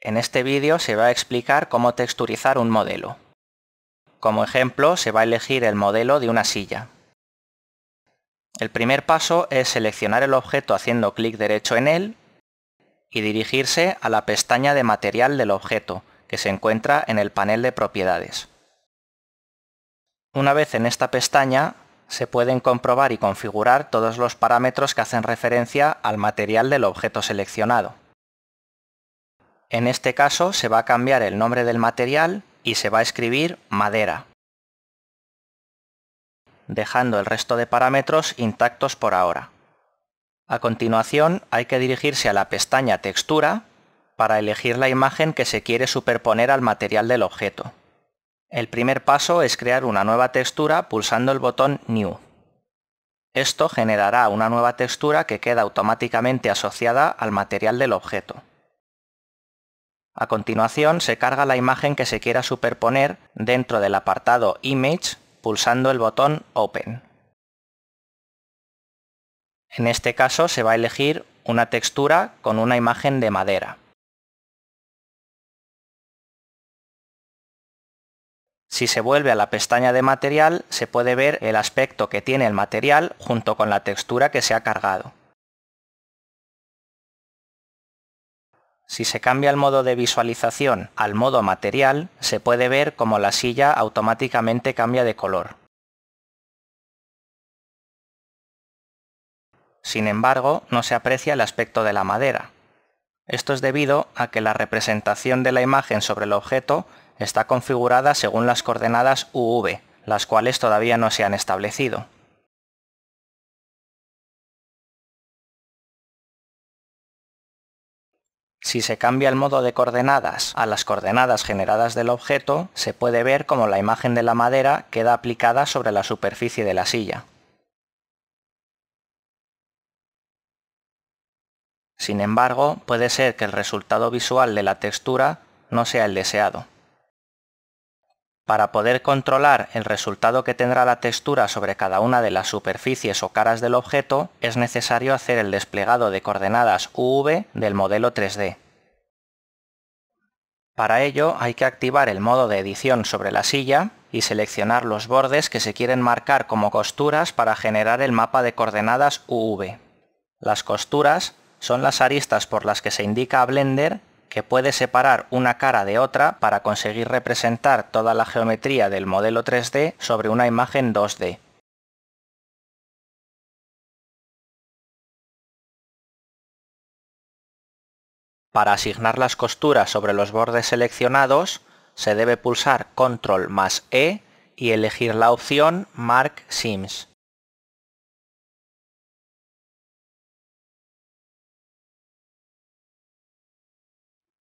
En este vídeo se va a explicar cómo texturizar un modelo. Como ejemplo, se va a elegir el modelo de una silla. El primer paso es seleccionar el objeto haciendo clic derecho en él y dirigirse a la pestaña de material del objeto, que se encuentra en el panel de propiedades. Una vez en esta pestaña, se pueden comprobar y configurar todos los parámetros que hacen referencia al material del objeto seleccionado. En este caso se va a cambiar el nombre del material y se va a escribir madera, dejando el resto de parámetros intactos por ahora. A continuación hay que dirigirse a la pestaña Textura para elegir la imagen que se quiere superponer al material del objeto. El primer paso es crear una nueva textura pulsando el botón New. Esto generará una nueva textura que queda automáticamente asociada al material del objeto. A continuación se carga la imagen que se quiera superponer dentro del apartado Image pulsando el botón Open. En este caso se va a elegir una textura con una imagen de madera. Si se vuelve a la pestaña de material se puede ver el aspecto que tiene el material junto con la textura que se ha cargado. Si se cambia el modo de visualización al modo material, se puede ver como la silla automáticamente cambia de color. Sin embargo, no se aprecia el aspecto de la madera. Esto es debido a que la representación de la imagen sobre el objeto está configurada según las coordenadas UV, las cuales todavía no se han establecido. Si se cambia el modo de coordenadas a las coordenadas generadas del objeto, se puede ver cómo la imagen de la madera queda aplicada sobre la superficie de la silla. Sin embargo, puede ser que el resultado visual de la textura no sea el deseado. Para poder controlar el resultado que tendrá la textura sobre cada una de las superficies o caras del objeto, es necesario hacer el desplegado de coordenadas UV del modelo 3D. Para ello hay que activar el modo de edición sobre la silla y seleccionar los bordes que se quieren marcar como costuras para generar el mapa de coordenadas UV. Las costuras son las aristas por las que se indica a Blender que puede separar una cara de otra para conseguir representar toda la geometría del modelo 3D sobre una imagen 2D. Para asignar las costuras sobre los bordes seleccionados, se debe pulsar CTRL más E y elegir la opción Mark Sims.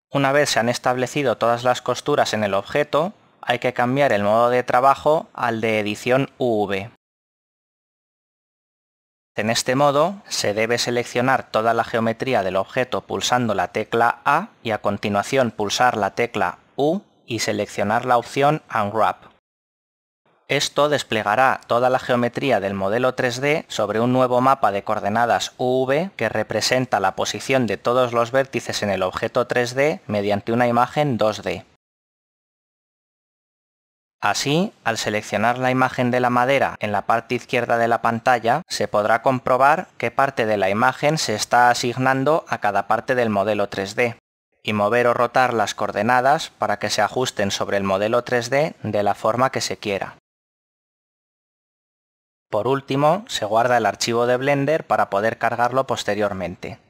Una vez se han establecido todas las costuras en el objeto, hay que cambiar el modo de trabajo al de edición UV. En este modo, se debe seleccionar toda la geometría del objeto pulsando la tecla A y a continuación pulsar la tecla U y seleccionar la opción Unwrap. Esto desplegará toda la geometría del modelo 3D sobre un nuevo mapa de coordenadas UV que representa la posición de todos los vértices en el objeto 3D mediante una imagen 2D. Así, al seleccionar la imagen de la madera en la parte izquierda de la pantalla, se podrá comprobar qué parte de la imagen se está asignando a cada parte del modelo 3D y mover o rotar las coordenadas para que se ajusten sobre el modelo 3D de la forma que se quiera. Por último, se guarda el archivo de Blender para poder cargarlo posteriormente.